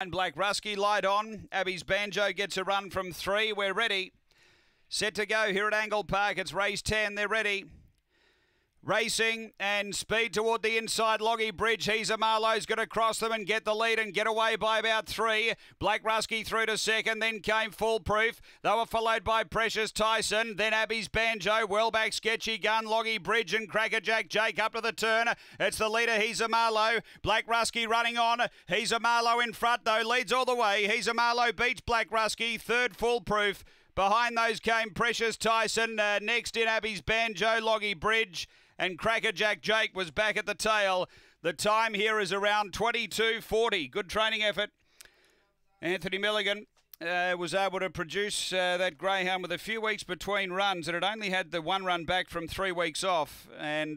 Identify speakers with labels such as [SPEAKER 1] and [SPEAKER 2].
[SPEAKER 1] And Black Rusky light on. Abby's Banjo gets a run from three. We're ready. Set to go here at Angle Park. It's race 10. They're ready. Racing and speed toward the inside. Loggy Bridge. He's a Marlowe's going to cross them and get the lead and get away by about three. Black Rusky through to second. Then came Foolproof. They were followed by Precious Tyson. Then Abby's Banjo. Well back Sketchy Gun. Loggy Bridge and Crackerjack Jake up to the turn. It's the leader. He's a Marlowe. Black Rusky running on. He's a Marlowe in front though. Leads all the way. He's a Marlowe beats Black Rusky. Third Foolproof. Behind those came Precious Tyson. Uh, next in Abby's Banjo Loggy Bridge. And Crackerjack Jake was back at the tail. The time here is around 22.40. Good training effort. Anthony Milligan uh, was able to produce uh, that greyhound with a few weeks between runs, and it only had the one run back from three weeks off. And